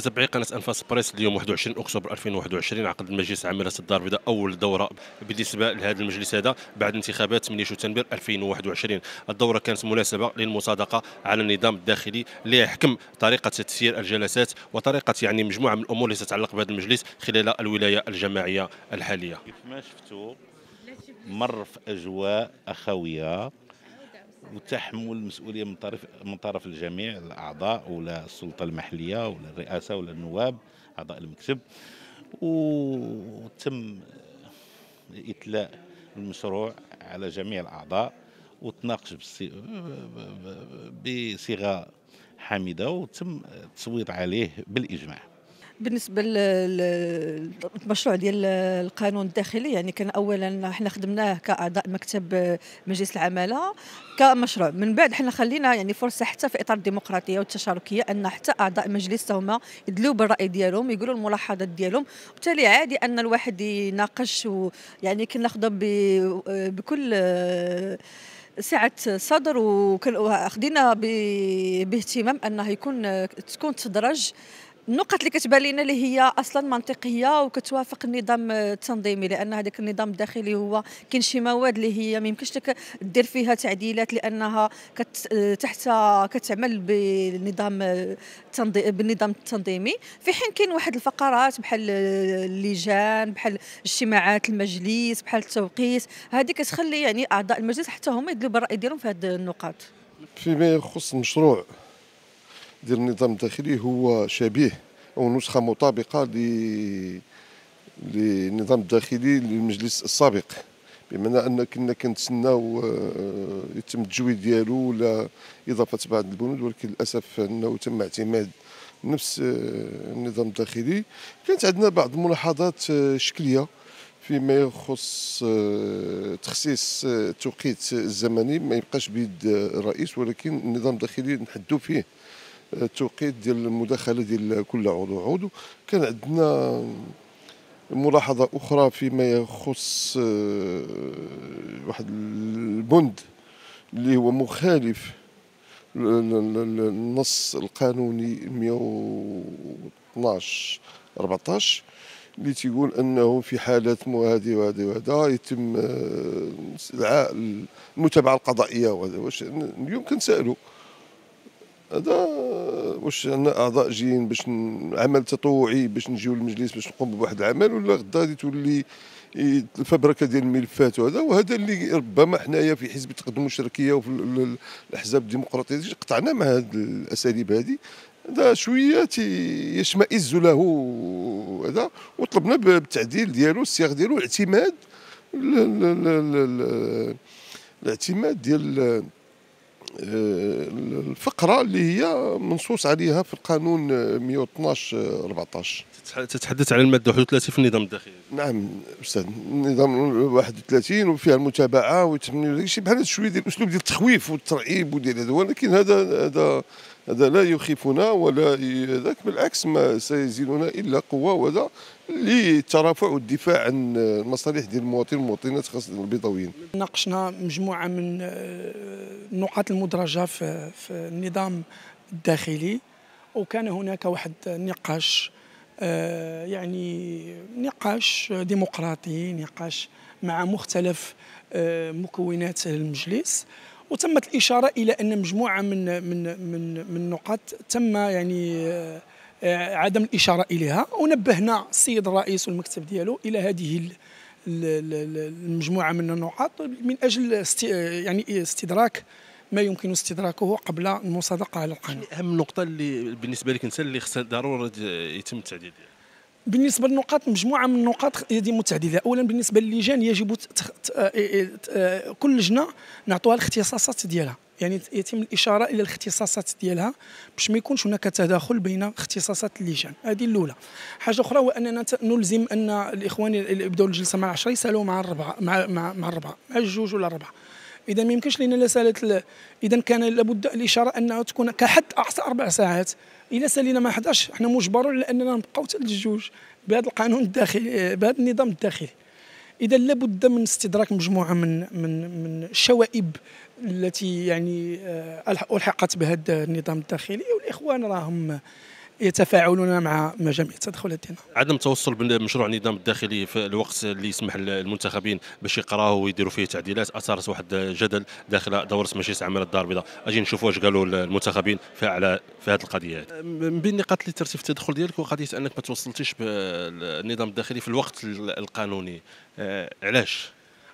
تتابعي قناة أنفاس بريس اليوم 21 أكتوبر 2021 عقد المجلس العام الدار البيضاء أول دورة بالنسبة لهذا المجلس هذا بعد انتخابات 8 شتنبر 2021 الدورة كانت مناسبة للمصادقة على النظام الداخلي ليحكم طريقة تسيير الجلسات وطريقة يعني مجموعة من الأمور اللي تتعلق بهذا المجلس خلال الولاية الجماعية الحالية كيف ما شفتوا مر في أجواء أخوية وتحمل المسؤوليه من طرف من طرف الجميع الاعضاء ولا السلطه المحليه ولا الرئاسه ولا النواب اعضاء المكتب وتم اتلاء المشروع على جميع الاعضاء وتناقش بصيغه حامده وتم التصويت عليه بالاجماع بالنسبه للمشروع ديال القانون الداخلي يعني كان اولا حنا خدمناه كاعضاء مكتب مجلس العماله كمشروع من بعد حنا خلينا يعني فرصه حتى في اطار الديمقراطيه والتشاركيه ان حتى اعضاء المجلس هما يدلوا بالراي ديالهم يقولوا الملاحظات ديالهم وبالتالي عادي ان الواحد يناقش ويعني كناخذها بكل سعة صدر وخدينا باهتمام انه يكون تكون تدرج النقط اللي كتبان لنا اللي هي اصلا منطقيه وكتوافق النظام التنظيمي لان هذاك النظام الداخلي هو كاين شي مواد اللي هي ما يمكنش لك دير فيها تعديلات لانها كت تحت كتعمل بالنظام التنظيم بالنظام التنظيمي في حين كاين واحد الفقرات بحال اللجان بحال اجتماعات المجلس بحال التوقيت هذه كتخلي يعني اعضاء المجلس حتى هما يدلوا بالراي ديالهم في هذه النقاط فيما يخص المشروع ديال النظام الداخلي هو شبيه او نسخه مطابقه للنظام الداخلي للمجلس السابق بمعنى ان كنا كنتسناو آه، يتم التجويد ديالو ولا اضافه بعض البنود ولكن للاسف انه تم اعتماد نفس آه، النظام الداخلي كانت عندنا بعض الملاحظات آه، شكليه فيما يخص تخصيص التوقيت الزمني ما يبقاش بيد الرئيس ولكن النظام الداخلي نحدو فيه التوقيت ديال المداخله ديال كل عضو عضو كان عندنا ملاحظه اخرى فيما يخص آه، واحد البند اللي هو مخالف النص القانوني 112 14 اللي تيقول انه في حالات هذه وهذه وهذا يتم آه، استدعاء المتابعه القضائيه وهذا واش اليوم كنسالوا هذا واش عندنا اعضاء جايين باش عمل تطوعي باش نجيو للمجلس باش نقوم بواحد العمل ولا غدا غادي تولي الفبركه ديال الملفات وهذا وهذا اللي ربما حنايا في حزب التقدم والشركيه وفي الاحزاب الديمقراطيه قطعنا مع هذه الاساليب هذه هذا شويه يشمئز له هذا وطلبنا بالتعديل ديالو الصياغ ديالو الاعتماد الاعتماد ديال آه، الفقره اللي هي منصوص عليها في القانون 112 14 تتحدث عن الماده 31 في النظام الداخلي نعم استاذ النظام 31 وفيها المتابعه ويتمنى شي بحال شويه ديال الاسلوب ديال التخويف والترعيب وديال هذا ولكن هذا هذا هذا لا يخيفنا ولا ذاك بالعكس ما سيزيدنا الا قوه وهذا للترافع والدفاع عن المصالح ديال المواطن والمواطنات خاصه البيضاويين. ناقشنا مجموعه من النقاط آه، المدرجه في, في النظام الداخلي وكان هناك واحد النقاش آه، يعني نقاش ديمقراطي نقاش مع مختلف آه، مكونات المجلس وتمت الاشاره الى ان مجموعه من من من من النقاط تم يعني آه، عدم الاشاره اليها ونبهنا السيد الرئيس والمكتب ديالو الى هذه المجموعه من النقاط من اجل يعني استدراك ما يمكن استدراكه قبل المصادقه على القانون. يعني اهم نقطه اللي بالنسبه لك انت اللي خصها ضروره يتم التعديل بالنسبه للنقاط مجموعه من النقاط يتم التعديل اولا بالنسبه للجان يجب آه، آه، كل لجنه نعطوها الاختصاصات ديالها يعني يتم الاشاره الى الاختصاصات ديالها باش ما يكونش هناك تداخل بين اختصاصات اللجان هذه الاولى حاجه اخرى هو اننا نلزم ان الاخوان اللي بداو الجلسه مع 10 يسالوا مع الربعه مع مع, مع الربعه مع الجوج ولا الربعه اذا ما يمكنش لنا لسالت اذا كان لابد الاشاره انها تكون كحد اقصى اربع ساعات الا سالينا ما حداش حنا مجبرون لاننا نبقاو حتى الجوج بهذا القانون الداخلي بهذا النظام الداخلي اذا لابد من استدراك مجموعه من من من الشوائب التي يعني آه، الحقت بهذا النظام الداخلي والاخوان راهم يتفاعلون مع مع جميع التدخلات ديالنا عدم التوصل بمشروع النظام الداخلي في الوقت اللي يسمح للمنتخبين باش يقراوه ويديروا فيه تعديلات اثارت واحد الجدل داخل دوره مجلس عمل الدار البيضاء اجي نشوفوا واش قالوا المنتخبين في على في هذه القضيه هذه من بين النقاط اللي ترتب في التدخل ديالك هو قضيه انك ما توصلتيش بالنظام الداخلي في الوقت القانوني آه، علاش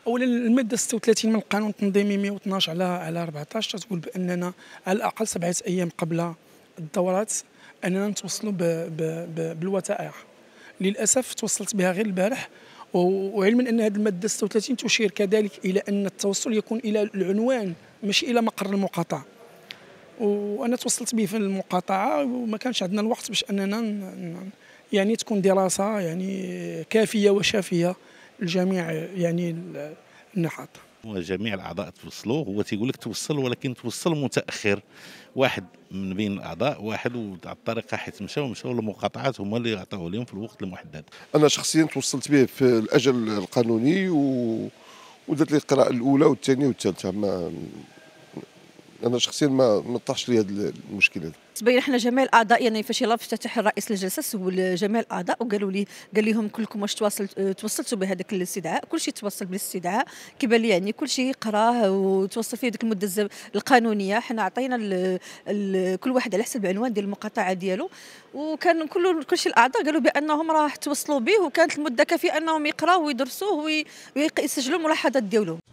اولا الماده 36 من القانون التنظيمي 112 على على 14 تقول باننا على الاقل سبعه ايام قبل الدورات اننا نتوصلوا بالوثائق للاسف توصلت بها غير البارح وعلما ان هذه الماده 36 تشير كذلك الى ان التوصل يكون الى العنوان مش الى مقر المقاطعه وانا توصلت به في المقاطعه وما كانش عندنا الوقت باش اننا يعني تكون دراسه يعني كافيه وشافيه لجميع يعني النحاط جميع الاعضاء توصلوا هو تيقول لك توصل ولكن توصل متاخر واحد من بين الاعضاء واحد على الطريقه حيت مشاو مشاو المقاطعات هما اللي عطاوه لهم في الوقت المحدد انا شخصيا توصلت به في الاجل القانوني و ودرت لي القراءه الاولى والثانيه والثالثه ما انا شخصيا ما ما طاحش لي هذه المشكله تبين حنا جميع الاعضاء يعني فاش يلا افتتح الرئيس الجلسه سول جميع الاعضاء وقالوا لي قال لهم كلكم واش تواصل توصلتوا بهذاك الاستدعاء كل شيء توصل بالاستدعاء كيبان لي يعني كل شيء قراه وتوصل فيه ديك المده القانونيه حنا عطينا كل واحد على حسب العنوان ديال المقاطعه ديالو وكان كل كل شيء الاعضاء قالوا بانهم راح توصلوا به وكانت المده كافيه انهم يقراوه ويدرسوه ويسجلوا الملاحظات ديالهم